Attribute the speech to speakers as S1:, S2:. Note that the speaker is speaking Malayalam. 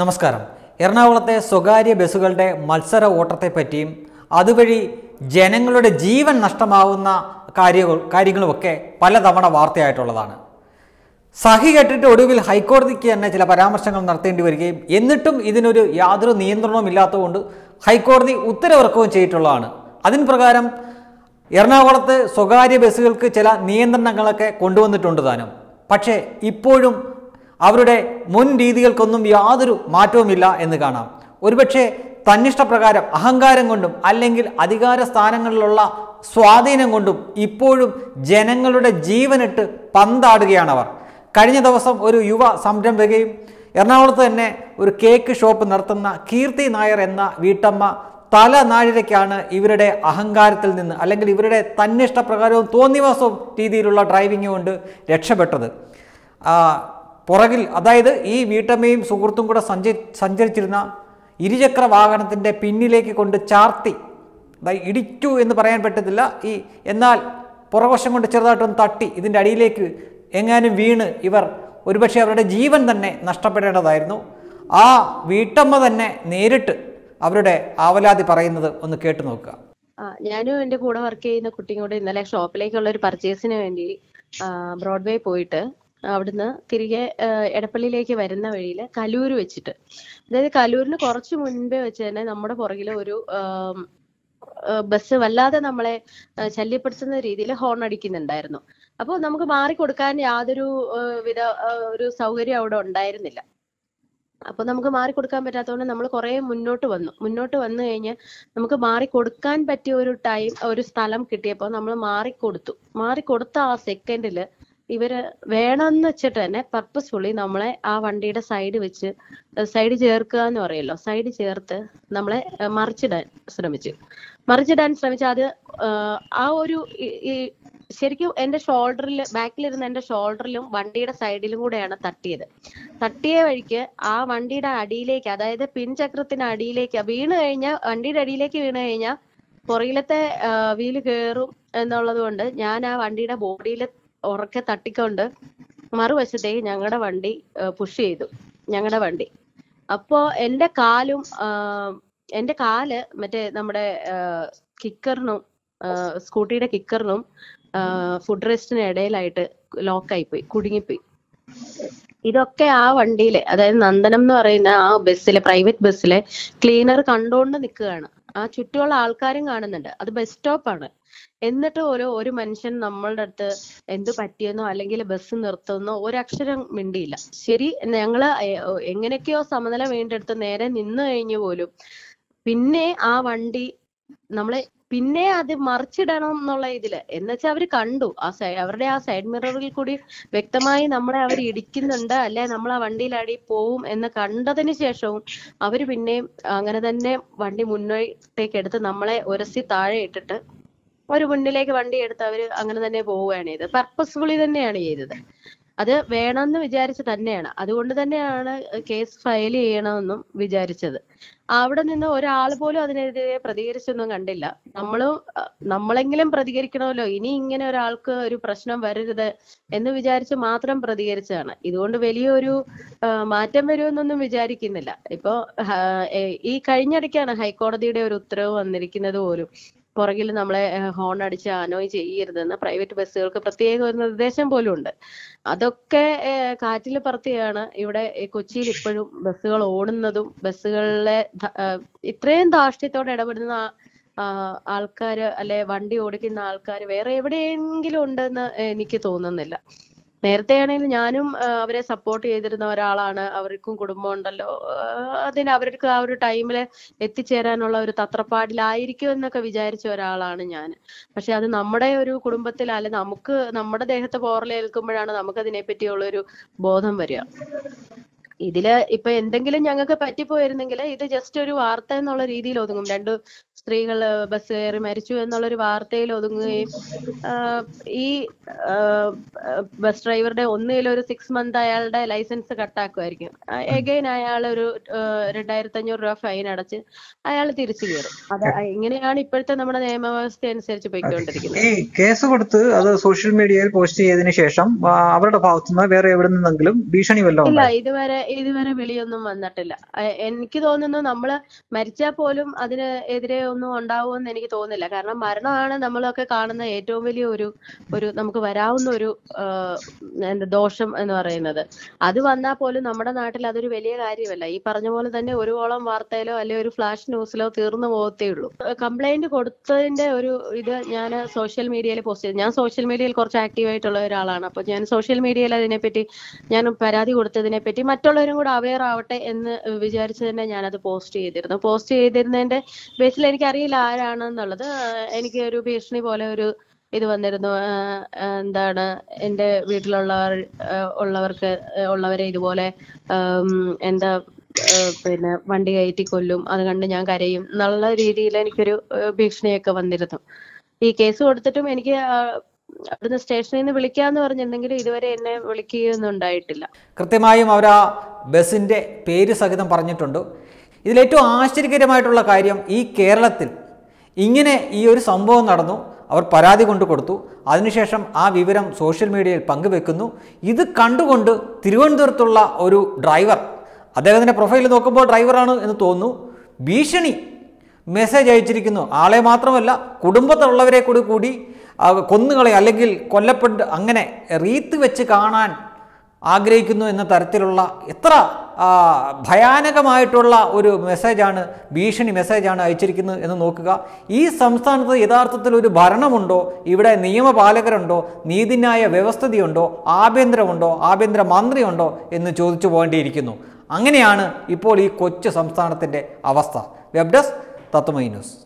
S1: നമസ്കാരം എറണാകുളത്തെ സ്വകാര്യ ബസ്സുകളുടെ മത്സര ഓട്ടത്തെപ്പറ്റിയും അതുവഴി ജനങ്ങളുടെ ജീവൻ നഷ്ടമാവുന്ന കാര്യ കാര്യങ്ങളുമൊക്കെ പലതവണ വാർത്തയായിട്ടുള്ളതാണ് സഹി കേട്ടിട്ട് ഒടുവിൽ ഹൈക്കോടതിക്ക് തന്നെ ചില പരാമർശങ്ങൾ നടത്തേണ്ടി വരികയും എന്നിട്ടും ഇതിനൊരു യാതൊരു നിയന്ത്രണവും ഇല്ലാത്തതുകൊണ്ട് ഹൈക്കോടതി ഉത്തരവിറക്കുകയും ചെയ്തിട്ടുള്ളതാണ് അതിന് പ്രകാരം എറണാകുളത്ത് സ്വകാര്യ ബസ്സുകൾക്ക് ചില നിയന്ത്രണങ്ങളൊക്കെ കൊണ്ടുവന്നിട്ടുണ്ട് താനും പക്ഷേ ഇപ്പോഴും അവരുടെ മുൻ രീതികൾക്കൊന്നും യാതൊരു മാറ്റവുമില്ല എന്ന് കാണാം ഒരുപക്ഷെ തന്നിഷ്ടപ്രകാരം അഹങ്കാരം കൊണ്ടും അല്ലെങ്കിൽ അധികാര സ്ഥാനങ്ങളിലുള്ള സ്വാധീനം കൊണ്ടും ഇപ്പോഴും ജനങ്ങളുടെ ജീവനിട്ട് അവർ കഴിഞ്ഞ ദിവസം ഒരു യുവ സംരംഭകയും എറണാകുളത്ത് തന്നെ ഒരു കേക്ക് ഷോപ്പ് നടത്തുന്ന കീർത്തി നായർ എന്ന വീട്ടമ്മ തല നാഴികയ്ക്കാണ് ഇവരുടെ അഹങ്കാരത്തിൽ നിന്ന് അല്ലെങ്കിൽ ഇവരുടെ തന്നിഷ്ടപ്രകാരവും തോന്നിവാസവും രീതിയിലുള്ള ഡ്രൈവിംഗ് കൊണ്ട് രക്ഷപ്പെട്ടത് പുറകിൽ അതായത് ഈ വീട്ടമ്മയും സുഹൃത്തും കൂടെ സഞ്ചരി സഞ്ചരിച്ചിരുന്ന ഇരുചക്ര വാഹനത്തിൻ്റെ പിന്നിലേക്ക് കൊണ്ട് ചാർത്തി അതായത് ഇടിച്ചു എന്ന് പറയാൻ പറ്റത്തില്ല ഈ എന്നാൽ പുറകോശം കൊണ്ട് ചെറുതായിട്ടൊന്ന് തട്ടി ഇതിൻ്റെ അടിയിലേക്ക് എങ്ങാനും വീണ് ഇവർ ഒരുപക്ഷെ അവരുടെ ജീവൻ തന്നെ നഷ്ടപ്പെടേണ്ടതായിരുന്നു ആ വീട്ടമ്മ തന്നെ നേരിട്ട് അവരുടെ ആവലാതി പറയുന്നത് ഒന്ന് കേട്ടു നോക്കുക
S2: ഞാനും എൻ്റെ കൂടെ വർക്ക് ചെയ്യുന്ന കുട്ടിയും കൂടെ ഇന്നലെ ഷോപ്പിലേക്കുള്ള ഒരു പർച്ചേസിന് വേണ്ടി ബ്രോഡ്വേ പോയിട്ട് അവിടുന്ന് തിരികെ എടപ്പള്ളിയിലേക്ക് വരുന്ന വഴിയിൽ കലൂർ വെച്ചിട്ട് അതായത് കലൂരിന് കുറച്ച് മുൻപേ വെച്ച് തന്നെ നമ്മുടെ പുറകിൽ ഒരു ബസ് വല്ലാതെ നമ്മളെ ശല്യപ്പെടുത്തുന്ന രീതിയിൽ ഹോൺ അടിക്കുന്നുണ്ടായിരുന്നു അപ്പോൾ നമുക്ക് മാറി കൊടുക്കാൻ യാതൊരു വിധ ഒരു സൗകര്യം അവിടെ ഉണ്ടായിരുന്നില്ല അപ്പൊ നമുക്ക് മാറി കൊടുക്കാൻ പറ്റാത്തതുകൊണ്ട് നമ്മൾ കുറെ മുന്നോട്ട് വന്നു മുന്നോട്ട് വന്നു കഴിഞ്ഞ് നമുക്ക് മാറി കൊടുക്കാൻ പറ്റിയ ഒരു ടൈം ഒരു സ്ഥലം കിട്ടിയപ്പോൾ നമ്മൾ മാറി കൊടുത്തു മാറി കൊടുത്ത ആ സെക്കൻഡിൽ ഇവര് വേണമെന്ന് വെച്ചിട്ട് തന്നെ പർപ്പസ്ഫുള്ളി നമ്മളെ ആ വണ്ടിയുടെ സൈഡ് വെച്ച് സൈഡ് ചേർക്കുക എന്ന് പറയല്ലോ സൈഡ് ചേർത്ത് നമ്മളെ മറിച്ചിടാൻ ശ്രമിച്ചു മറിച്ചിടാൻ ശ്രമിച്ച അത് ആ ഒരു ശരിക്കും എന്റെ ഷോൾഡറിൽ ബാക്കിലിരുന്ന എന്റെ ഷോൾഡറിലും വണ്ടിയുടെ സൈഡിലും കൂടെയാണ് തട്ടിയത് തട്ടിയ വഴിക്ക് ആ വണ്ടിയുടെ അടിയിലേക്ക് അതായത് പിൻചക്രത്തിന് അടിയിലേക്ക് വീണ് കഴിഞ്ഞാൽ വണ്ടിയുടെ അടിയിലേക്ക് വീണ് കഴിഞ്ഞാൽ പുറകിലത്തെ വീല് കയറും എന്നുള്ളത് കൊണ്ട് ഞാൻ ആ വണ്ടിയുടെ ബോഡിയിൽ ഉറക്കെ തട്ടിക്കൊണ്ട് മറുവശത്തേക്ക് ഞങ്ങളുടെ വണ്ടി പുഷ് ചെയ്തു ഞങ്ങളുടെ വണ്ടി അപ്പോ എൻ്റെ കാലും എൻ്റെ കാല് മറ്റേ നമ്മുടെ കിക്കറിനും സ്കൂട്ടിയുടെ കിക്കറിനും ഫുഡ് റെസ്റ്റിന് ഇടയിലായിട്ട് ലോക്കായി പോയി കുടുങ്ങിപ്പോയി ഇതൊക്കെ ആ വണ്ടിയിലെ അതായത് നന്ദനം എന്ന് പറയുന്ന ആ ബസ്സിലെ പ്രൈവറ്റ് ബസ്സിലെ ക്ലീനർ കണ്ടോണ്ട് നിൽക്കുകയാണ് ആ ചുറ്റുമുള്ള ആൾക്കാരും കാണുന്നുണ്ട് അത് ബസ് സ്റ്റോപ്പാണ് എന്നിട്ട് ഒരു ഒരു മനുഷ്യൻ നമ്മളുടെ അടുത്ത് എന്ത് പറ്റിയെന്നോ അല്ലെങ്കിൽ ബസ് നിർത്തുന്നോ ഒരക്ഷരം മിണ്ടിയില്ല ശരി ഞങ്ങള് എങ്ങനെയൊക്കെയോ സമനില വീണ്ടെടുത്ത് നേരെ നിന്ന് കഴിഞ്ഞു പോലും പിന്നെ ആ വണ്ടി നമ്മളെ പിന്നെ അത് മറിച്ചിടണം എന്നുള്ള ഇതില് എന്നുവെച്ചാൽ അവര് കണ്ടു ആ അവരുടെ ആ സൈഡ് മിററിൽ കൂടി വ്യക്തമായി നമ്മളെ അവർ ഇടിക്കുന്നുണ്ട് അല്ലെ നമ്മൾ ആ വണ്ടിയിൽ അടി പോവും എന്ന് കണ്ടതിന് ശേഷവും അവര് പിന്നെയും അങ്ങനെ തന്നെ വണ്ടി മുന്നോട്ടേക്ക് എടുത്ത് നമ്മളെ ഉരസി താഴെ ഇട്ടിട്ട് അവര് മുന്നിലേക്ക് വണ്ടി എടുത്ത് അവര് അങ്ങനെ തന്നെ പോവുകയാണ് ചെയ്തത് പർപ്പസ്ഫുള്ളി തന്നെയാണ് ചെയ്തത് അത് വേണമെന്ന് വിചാരിച്ച് തന്നെയാണ് അതുകൊണ്ട് തന്നെയാണ് കേസ് ഫയൽ ചെയ്യണമെന്നും വിചാരിച്ചത് അവിടെ നിന്ന് ഒരാൾ പോലും അതിനെതിരെ പ്രതികരിച്ചൊന്നും കണ്ടില്ല നമ്മളും നമ്മളെങ്കിലും പ്രതികരിക്കണമല്ലോ ഇനി ഇങ്ങനെ ഒരാൾക്ക് ഒരു പ്രശ്നം വരരുത് എന്ന് വിചാരിച്ച് മാത്രം പ്രതികരിച്ചതാണ് ഇതുകൊണ്ട് വലിയൊരു മാറ്റം വരുമെന്നൊന്നും വിചാരിക്കുന്നില്ല ഇപ്പോ ഈ കഴിഞ്ഞിടയ്ക്കാണ് ഹൈക്കോടതിയുടെ ഒരു ഉത്തരവ് വന്നിരിക്കുന്നത് പോലും പുറകിൽ നമ്മളെ ഹോൺ അടിച്ച് അനോയ് ചെയ്യരുതെന്ന് പ്രൈവറ്റ് ബസ്സുകൾക്ക് പ്രത്യേക ഒരു നിർദ്ദേശം പോലും ഉണ്ട് അതൊക്കെ കാറ്റിൽ പറത്തിയാണ് ഇവിടെ കൊച്ചിയിൽ ഇപ്പോഴും ബസ്സുകൾ ഓടുന്നതും ബസ്സുകളിലെ ഇത്രയും ധാർഷ്ട്യത്തോടെ ഇടപെടുന്ന ആൾക്കാര് അല്ലെ വണ്ടി ഓടിക്കുന്ന ആൾക്കാർ വേറെ എവിടെയെങ്കിലും ഉണ്ടെന്ന് എനിക്ക് തോന്നുന്നില്ല നേരത്തെ ആണെങ്കിൽ ഞാനും അവരെ സപ്പോർട്ട് ചെയ്തിരുന്ന ഒരാളാണ് അവർക്കും കുടുംബമുണ്ടല്ലോ അതിന് അവർക്ക് ആ ഒരു ടൈമിൽ എത്തിച്ചേരാനുള്ള ഒരു തത്രപ്പാടിലായിരിക്കും എന്നൊക്കെ വിചാരിച്ച ഒരാളാണ് ഞാൻ പക്ഷെ അത് നമ്മുടെ ഒരു കുടുംബത്തിൽ അല്ലെ നമുക്ക് നമ്മുടെ ദേഹത്തെ പോറലേൽക്കുമ്പോഴാണ് നമുക്ക് അതിനെ പറ്റിയുള്ള ഒരു ബോധം വരിക ഇതില് ഇപ്പൊ എന്തെങ്കിലും ഞങ്ങൾക്ക് പറ്റിപ്പോയിരുന്നെങ്കിൽ ഇത് ജസ്റ്റ് ഒരു വാർത്ത എന്നുള്ള രീതിയിൽ ഒതുങ്ങും രണ്ട് സ്ത്രീകൾ ബസ് കയറി മരിച്ചു എന്നുള്ള ഒരു വാർത്തയിൽ ഒതുങ്ങുകയും ഈ ബസ് ഡ്രൈവറുടെ ഒന്നിൽ ഒരു സിക്സ് മന്ത് അയാളുടെ ലൈസൻസ് കട്ടാക്കുമായിരിക്കും എഗൈൻ അയാൾ ഒരു രണ്ടായിരത്തി അഞ്ഞൂറ് രൂപ ഫൈൻ അടച്ച് അയാൾ തിരിച്ചു കയറും അത് ഇങ്ങനെയാണ് ഇപ്പോഴത്തെ നമ്മുടെ നിയമവ്യവസ്ഥ അനുസരിച്ച് പോയിക്കൊണ്ടിരിക്കുന്നത് ഈ
S1: കേസ് കൊടുത്ത് അത് സോഷ്യൽ മീഡിയയിൽ പോസ്റ്റ് ചെയ്തതിനു ശേഷം അവരുടെ ഭാഗത്തുനിന്ന് വേറെ എവിടെ നിന്നെങ്കിലും ഭീഷണി വല്ലതും ഇല്ല
S2: ഇതുവരെ ഇതുവരെ വിളിയൊന്നും വന്നിട്ടില്ല എനിക്ക് തോന്നുന്നു നമ്മൾ മരിച്ചാൽ പോലും അതിന് എതിരെ ഒന്നും ഉണ്ടാവുമെന്ന് എനിക്ക് തോന്നുന്നില്ല കാരണം മരണമാണ് നമ്മളൊക്കെ കാണുന്ന ഏറ്റവും വലിയ ഒരു ഒരു നമുക്ക് വരാവുന്ന ഒരു എന്താ ദോഷം എന്ന് പറയുന്നത് അത് വന്നാൽ പോലും നമ്മുടെ നാട്ടിൽ അതൊരു വലിയ കാര്യമല്ല ഈ പറഞ്ഞ പോലെ തന്നെ ഒരുവോളം വാർത്തയിലോ അല്ലെങ്കിൽ ഒരു ഫ്ലാഷ് ന്യൂസിലോ തീർന്നു പോകത്തേ ഉള്ളൂ കംപ്ലൈന്റ് കൊടുത്തതിന്റെ ഒരു ഇത് ഞാൻ സോഷ്യൽ മീഡിയയിൽ പോസ്റ്റ് ചെയ്തു ഞാൻ സോഷ്യൽ മീഡിയയിൽ കുറച്ച് ആക്റ്റീവ് ആയിട്ടുള്ള ഒരാളാണ് അപ്പൊ ഞാൻ സോഷ്യൽ മീഡിയയിൽ അതിനെപ്പറ്റി ഞാൻ പരാതി കൊടുത്തതിനെ പറ്റി മറ്റുള്ള മറ്റുള്ളവരും കൂടെ അവെയർ ആവട്ടെ എന്ന് വിചാരിച്ച് തന്നെ ഞാനത് പോസ്റ്റ് ചെയ്തിരുന്നു പോസ്റ്റ് ചെയ്തിരുന്നതിന്റെ ബേസിൽ അറിയില്ല ആരാണെന്നുള്ളത് എനിക്ക് ഒരു ഭീഷണി പോലെ ഒരു ഇത് വന്നിരുന്നു എന്താണ് എൻ്റെ വീട്ടിലുള്ളവർ ഉള്ളവർക്ക് ഉള്ളവരെ ഇതുപോലെ എന്താ പിന്നെ വണ്ടി കയറ്റി കൊല്ലും അത് കണ്ട് ഞാൻ കരയും എന്നുള്ള രീതിയിൽ എനിക്കൊരു ഭീഷണിയൊക്കെ വന്നിരുന്നു ഈ കേസ് കൊടുത്തിട്ടും എനിക്ക് അവിടുന്ന് സ്റ്റേഷനിൽ നിന്ന് വിളിക്കാന്ന് പറഞ്ഞിട്ടുണ്ടെങ്കിൽ ഇതുവരെ എന്നെ വിളിക്കുകയൊന്നും ഉണ്ടായിട്ടില്ല
S1: കൃത്യമായും അവരാ ബസ്സിൻ്റെ പേര് സഹിതം പറഞ്ഞിട്ടുണ്ട് ഇതിലേറ്റവും ആശ്ചര്യകരമായിട്ടുള്ള കാര്യം ഈ കേരളത്തിൽ ഇങ്ങനെ ഈ ഒരു സംഭവം നടന്നു അവർ പരാതി കൊണ്ടു കൊടുത്തു അതിനുശേഷം ആ വിവരം സോഷ്യൽ മീഡിയയിൽ പങ്കുവെക്കുന്നു ഇത് കണ്ടുകൊണ്ട് തിരുവനന്തപുരത്തുള്ള ഒരു ഡ്രൈവർ അദ്ദേഹത്തിൻ്റെ പ്രൊഫൈൽ നോക്കുമ്പോൾ ഡ്രൈവറാണ് എന്ന് തോന്നുന്നു ഭീഷണി മെസ്സേജ് അയച്ചിരിക്കുന്നു ആളെ മാത്രമല്ല കുടുംബത്തിലുള്ളവരെ കൂടി കൂടി കൊന്നുകളെ അല്ലെങ്കിൽ കൊല്ലപ്പെട്ട് അങ്ങനെ റീത്ത് വെച്ച് കാണാൻ ആഗ്രഹിക്കുന്നു എന്ന തരത്തിലുള്ള എത്ര ഭയാനകമായിട്ടുള്ള ഒരു മെസ്സേജാണ് ഭീഷണി മെസ്സേജാണ് അയച്ചിരിക്കുന്നത് എന്ന് നോക്കുക ഈ സംസ്ഥാനത്ത് യഥാർത്ഥത്തിൽ ഒരു ഭരണമുണ്ടോ ഇവിടെ നിയമപാലകരുണ്ടോ നീതിന്യായ വ്യവസ്ഥതയുണ്ടോ ആഭ്യന്തരമുണ്ടോ ആഭ്യന്തര മന്ത്രിയുണ്ടോ എന്ന് ചോദിച്ചു പോകേണ്ടിയിരിക്കുന്നു അങ്ങനെയാണ് ഇപ്പോൾ ഈ കൊച്ചു സംസ്ഥാനത്തിൻ്റെ അവസ്ഥ വെബ് ഡെസ്ക് തത്വമൈ ന്യൂസ്